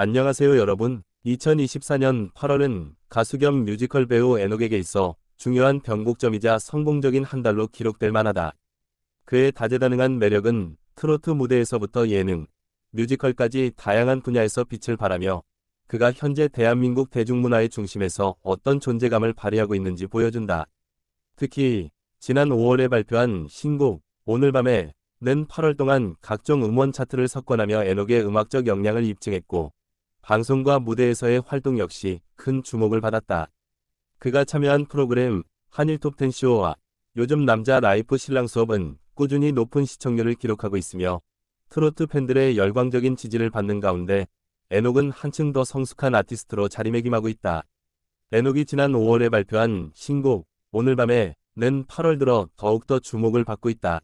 안녕하세요 여러분. 2024년 8월은 가수 겸 뮤지컬 배우 에녹에게 있어 중요한 변곡점이자 성공적인 한 달로 기록될 만하다. 그의 다재다능한 매력은 트로트 무대에서부터 예능, 뮤지컬까지 다양한 분야에서 빛을 발하며 그가 현재 대한민국 대중문화의 중심에서 어떤 존재감을 발휘하고 있는지 보여준다. 특히 지난 5월에 발표한 신곡 오늘 밤에 는 8월 동안 각종 음원 차트를 석권하며 에녹의 음악적 역량을 입증했고 방송과 무대에서의 활동 역시 큰 주목을 받았다. 그가 참여한 프로그램 한일톱텐쇼와 요즘 남자 라이프 신랑 수업은 꾸준히 높은 시청률을 기록하고 있으며 트로트 팬들의 열광적인 지지를 받는 가운데 에녹은 한층 더 성숙한 아티스트로 자리매김하고 있다. 에녹이 지난 5월에 발표한 신곡 오늘 밤에는 8월 들어 더욱더 주목을 받고 있다.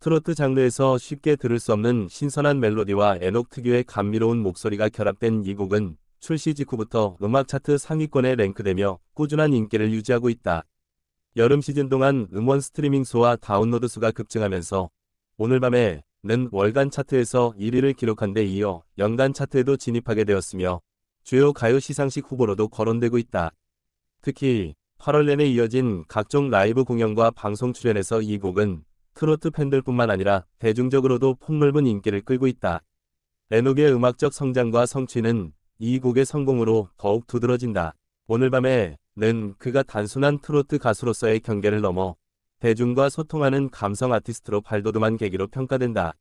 트로트 장르에서 쉽게 들을 수 없는 신선한 멜로디와 에녹 특유의 감미로운 목소리가 결합된 이 곡은 출시 직후부터 음악 차트 상위권에 랭크되며 꾸준한 인기를 유지하고 있다. 여름 시즌 동안 음원 스트리밍 수와 다운로드 수가 급증하면서 오늘 밤에는 월간 차트에서 1위를 기록한 데 이어 연간 차트에도 진입하게 되었으며 주요 가요 시상식 후보로도 거론되고 있다. 특히 8월 내내 이어진 각종 라이브 공연과 방송 출연에서 이 곡은 트로트 팬들뿐만 아니라 대중적으로도 폭넓은 인기를 끌고 있다. 레녹의 음악적 성장과 성취는 이 곡의 성공으로 더욱 두드러진다. 오늘 밤에 는 그가 단순한 트로트 가수로서의 경계를 넘어 대중과 소통하는 감성 아티스트로 발돋움한 계기로 평가된다.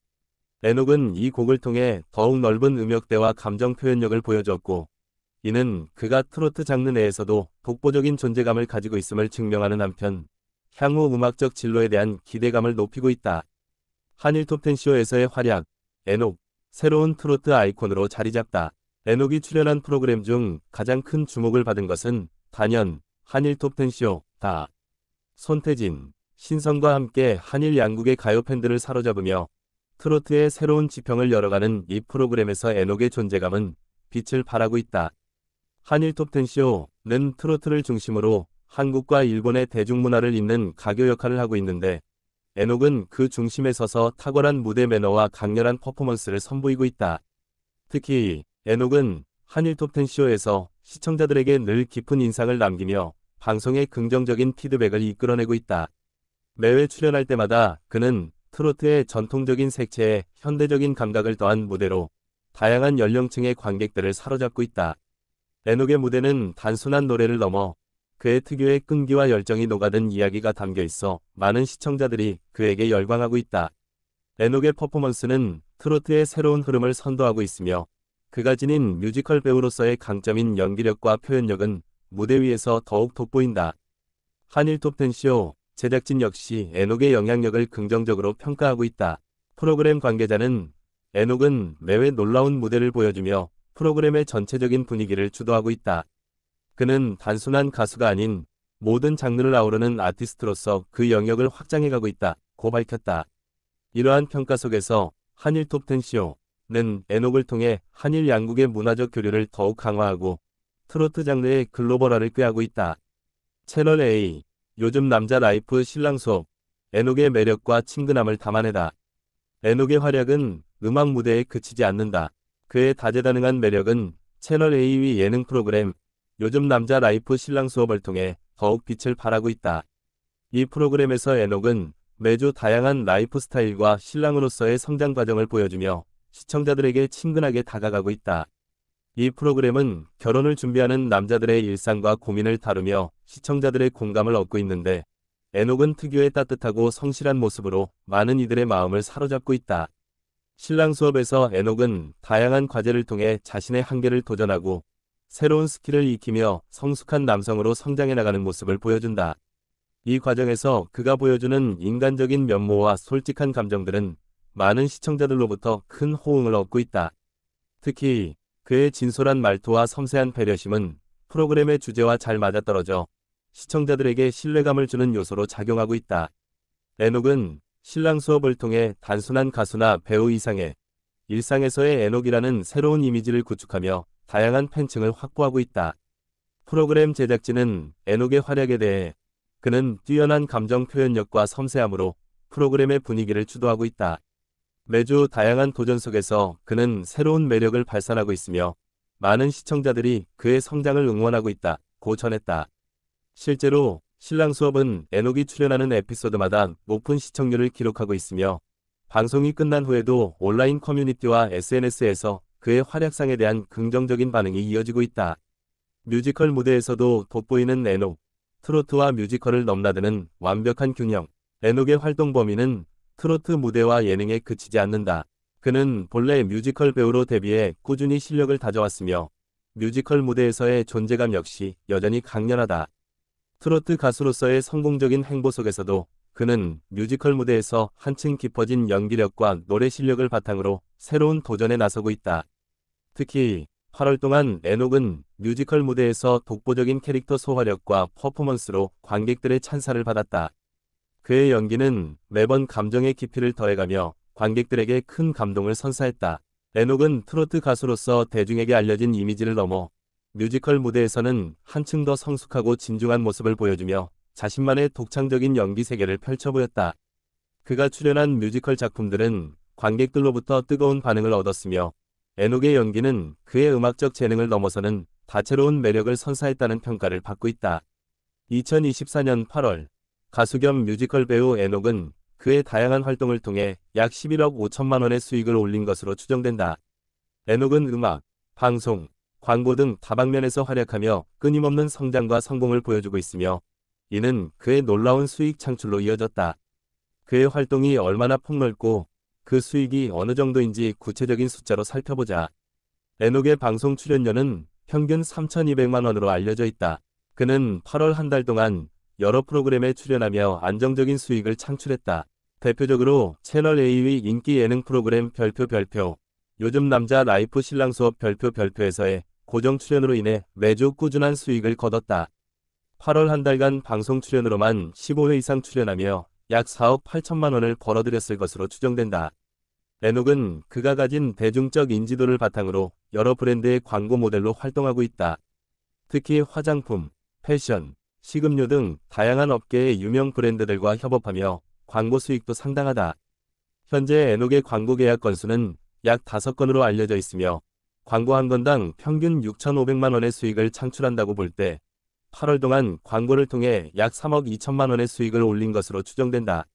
레녹은 이 곡을 통해 더욱 넓은 음역대와 감정 표현력을 보여줬고 이는 그가 트로트 장르 내에서도 독보적인 존재감을 가지고 있음을 증명하는 한편 향후 음악적 진로에 대한 기대감을 높이고 있다. 한일 톱텐쇼에서의 활약, 에녹, 새로운 트로트 아이콘으로 자리잡다. 에녹이 출연한 프로그램 중 가장 큰 주목을 받은 것은 단연 한일 톱텐쇼다. 손태진, 신성과 함께 한일 양국의 가요 팬들을 사로잡으며 트로트의 새로운 지평을 열어가는 이 프로그램에서 에녹의 존재감은 빛을 발하고 있다. 한일 톱텐쇼는 트로트를 중심으로 한국과 일본의 대중문화를 잇는 가교 역할을 하고 있는데 에녹은 그 중심에 서서 탁월한 무대 매너와 강렬한 퍼포먼스를 선보이고 있다. 특히 에녹은 한일 톱텐 쇼에서 시청자들에게 늘 깊은 인상을 남기며 방송에 긍정적인 피드백을 이끌어내고 있다. 매회 출연할 때마다 그는 트로트의 전통적인 색채에 현대적인 감각을 더한 무대로 다양한 연령층의 관객들을 사로잡고 있다. 에녹의 무대는 단순한 노래를 넘어 그의 특유의 끈기와 열정이 녹아든 이야기가 담겨 있어 많은 시청자들이 그에게 열광하고 있다. 에녹의 퍼포먼스는 트로트의 새로운 흐름을 선도하고 있으며 그가 지닌 뮤지컬 배우로서의 강점인 연기력과 표현력은 무대 위에서 더욱 돋보인다. 한일 톱텐쇼 제작진 역시 에녹의 영향력을 긍정적으로 평가하고 있다. 프로그램 관계자는 에녹은 매회 놀라운 무대를 보여주며 프로그램의 전체적인 분위기를 주도하고 있다. 그는 단순한 가수가 아닌 모든 장르를 아우르는 아티스트로서 그 영역을 확장해가고 있다. 고 밝혔다. 이러한 평가 속에서 한일 톱텐시오는 에녹을 통해 한일 양국의 문화적 교류를 더욱 강화하고 트로트 장르의 글로벌화를 꾀하고 있다. 채널 A 요즘 남자 라이프 신랑 속업 에녹의 매력과 친근함을 담아내다. 에녹의 활약은 음악 무대에 그치지 않는다. 그의 다재다능한 매력은 채널 A위 예능 프로그램 요즘 남자 라이프 신랑 수업을 통해 더욱 빛을 발하고 있다. 이 프로그램에서 에녹은 매주 다양한 라이프 스타일과 신랑으로서의 성장 과정을 보여주며 시청자들에게 친근하게 다가가고 있다. 이 프로그램은 결혼을 준비하는 남자들의 일상과 고민을 다루며 시청자들의 공감을 얻고 있는데 에녹은 특유의 따뜻하고 성실한 모습으로 많은 이들의 마음을 사로잡고 있다. 신랑 수업에서 에녹은 다양한 과제를 통해 자신의 한계를 도전하고 새로운 스킬을 익히며 성숙한 남성으로 성장해 나가는 모습을 보여준다. 이 과정에서 그가 보여주는 인간적인 면모와 솔직한 감정들은 많은 시청자들로부터 큰 호응을 얻고 있다. 특히 그의 진솔한 말투와 섬세한 배려심은 프로그램의 주제와 잘 맞아떨어져 시청자들에게 신뢰감을 주는 요소로 작용하고 있다. 에녹은 신랑 수업을 통해 단순한 가수나 배우 이상의 일상에서의 에녹이라는 새로운 이미지를 구축하며 다양한 팬층을 확보하고 있다. 프로그램 제작진은 에녹의 활약에 대해 그는 뛰어난 감정 표현력과 섬세함으로 프로그램의 분위기를 주도하고 있다. 매주 다양한 도전 속에서 그는 새로운 매력을 발산하고 있으며 많은 시청자들이 그의 성장을 응원하고 있다. 고 전했다. 실제로 신랑 수업은 에녹이 출연하는 에피소드마다 높은 시청률을 기록하고 있으며 방송이 끝난 후에도 온라인 커뮤니티와 SNS에서 그의 활약상에 대한 긍정적인 반응이 이어지고 있다. 뮤지컬 무대에서도 돋보이는 레노, 트로트와 뮤지컬을 넘나드는 완벽한 균형, 레녹의 활동 범위는 트로트 무대와 예능에 그치지 않는다. 그는 본래 뮤지컬 배우로 데뷔해 꾸준히 실력을 다져왔으며 뮤지컬 무대에서의 존재감 역시 여전히 강렬하다. 트로트 가수로서의 성공적인 행보 속에서도 그는 뮤지컬 무대에서 한층 깊어진 연기력과 노래 실력을 바탕으로 새로운 도전에 나서고 있다. 특히 8월 동안 레녹은 뮤지컬 무대에서 독보적인 캐릭터 소화력과 퍼포먼스로 관객들의 찬사를 받았다. 그의 연기는 매번 감정의 깊이를 더해가며 관객들에게 큰 감동을 선사했다. 레녹은 트로트 가수로서 대중에게 알려진 이미지를 넘어 뮤지컬 무대에서는 한층 더 성숙하고 진중한 모습을 보여주며 자신만의 독창적인 연기 세계를 펼쳐 보였다. 그가 출연한 뮤지컬 작품들은 관객들로부터 뜨거운 반응을 얻었으며 에녹의 연기는 그의 음악적 재능을 넘어서는 다채로운 매력을 선사했다는 평가를 받고 있다. 2024년 8월 가수 겸 뮤지컬 배우 에녹은 그의 다양한 활동을 통해 약 11억 5천만 원의 수익을 올린 것으로 추정된다. 에녹은 음악, 방송, 광고 등 다방면에서 활약하며 끊임없는 성장과 성공을 보여주고 있으며 이는 그의 놀라운 수익 창출로 이어졌다. 그의 활동이 얼마나 폭넓고 그 수익이 어느 정도인지 구체적인 숫자로 살펴보자. 에녹의 방송 출연료는 평균 3,200만 원으로 알려져 있다. 그는 8월 한 달 동안 여러 프로그램에 출연하며 안정적인 수익을 창출했다. 대표적으로 채널 A의 인기 예능 프로그램 별표 별표, 요즘 남자 라이프 신랑 수업 별표 별표에서의 고정 출연으로 인해 매주 꾸준한 수익을 거뒀다. 8월 한 달간 방송 출연으로만 15회 이상 출연하며 약 4억 8천만 원을 벌어들였을 것으로 추정된다. 에녹은 그가 가진 대중적 인지도를 바탕으로 여러 브랜드의 광고 모델로 활동하고 있다. 특히 화장품, 패션, 식음료 등 다양한 업계의 유명 브랜드들과 협업하며 광고 수익도 상당하다. 현재 에녹의 광고 계약 건수는 약 5건으로 알려져 있으며 광고 한 건당 평균 6,500만 원의 수익을 창출한다고 볼때 8월 동안 광고를 통해 약 3억 2천만 원의 수익을 올린 것으로 추정된다.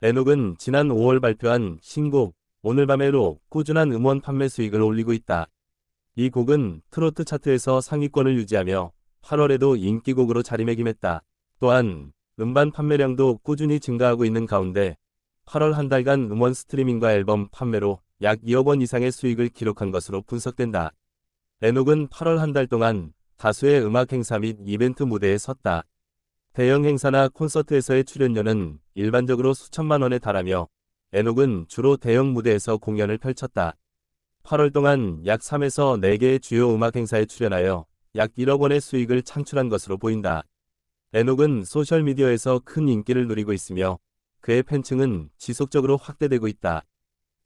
레녹은 지난 5월 발표한 신곡 오늘 밤에로 꾸준한 음원 판매 수익을 올리고 있다. 이 곡은 트로트 차트에서 상위권을 유지하며 8월에도 인기곡으로 자리매김했다. 또한 음반 판매량도 꾸준히 증가하고 있는 가운데 8월 한 달간 음원 스트리밍과 앨범 판매로 약 2억 원 이상의 수익을 기록한 것으로 분석된다. 레녹은 8월 한 달 동안 다수의 음악 행사 및 이벤트 무대에 섰다. 대형 행사나 콘서트에서의 출연료는 일반적으로 수천만 원에 달하며 에녹은 주로 대형 무대에서 공연을 펼쳤다. 8월 동안 약 3에서 4개의 주요 음악 행사에 출연하여 약 1억 원의 수익을 창출한 것으로 보인다. 에녹은 소셜미디어에서 큰 인기를 누리고 있으며 그의 팬층은 지속적으로 확대되고 있다.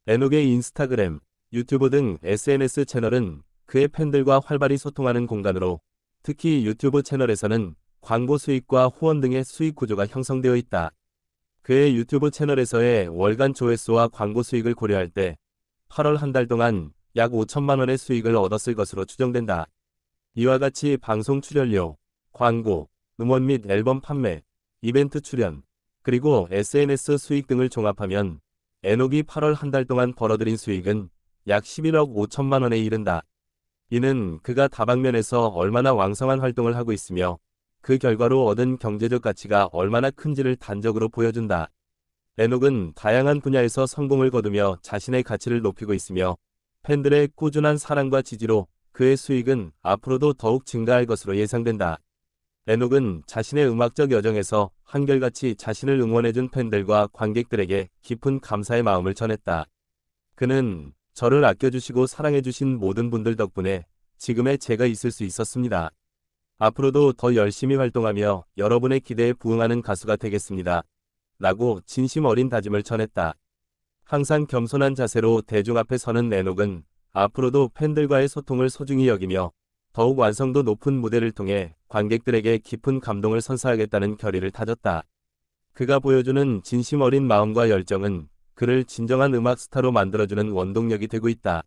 에녹의 인스타그램, 유튜브 등 SNS 채널은 그의 팬들과 활발히 소통하는 공간으로 특히 유튜브 채널에서는 광고 수익과 후원 등의 수익 구조가 형성되어 있다. 그의 유튜브 채널에서의 월간 조회수와 광고 수익을 고려할 때 8월 한 달 동안 약 5천만 원의 수익을 얻었을 것으로 추정된다. 이와 같이 방송 출연료, 광고, 음원 및 앨범 판매, 이벤트 출연, 그리고 SNS 수익 등을 종합하면 에녹이 8월 한 달 동안 벌어들인 수익은 약 11억 5천만 원에 이른다. 이는 그가 다방면에서 얼마나 왕성한 활동을 하고 있으며 그 결과로 얻은 경제적 가치가 얼마나 큰지를 단적으로 보여준다. 레녹은 다양한 분야에서 성공을 거두며 자신의 가치를 높이고 있으며 팬들의 꾸준한 사랑과 지지로 그의 수익은 앞으로도 더욱 증가할 것으로 예상된다. 레녹은 자신의 음악적 여정에서 한결같이 자신을 응원해준 팬들과 관객들에게 깊은 감사의 마음을 전했다. 그는 저를 아껴주시고 사랑해주신 모든 분들 덕분에 지금의 제가 있을 수 있었습니다. 앞으로도 더 열심히 활동하며 여러분의 기대에 부응하는 가수가 되겠습니다. 라고 진심 어린 다짐을 전했다. 항상 겸손한 자세로 대중 앞에 서는 레녹은 앞으로도 팬들과의 소통을 소중히 여기며 더욱 완성도 높은 무대를 통해 관객들에게 깊은 감동을 선사하겠다는 결의를 다졌다. 그가 보여주는 진심 어린 마음과 열정은 그를 진정한 음악 스타로 만들어주는 원동력이 되고 있다.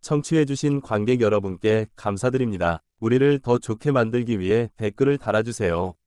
청취해주신 관객 여러분께 감사드립니다. 우리를 더 좋게 만들기 위해 댓글을 달아주세요.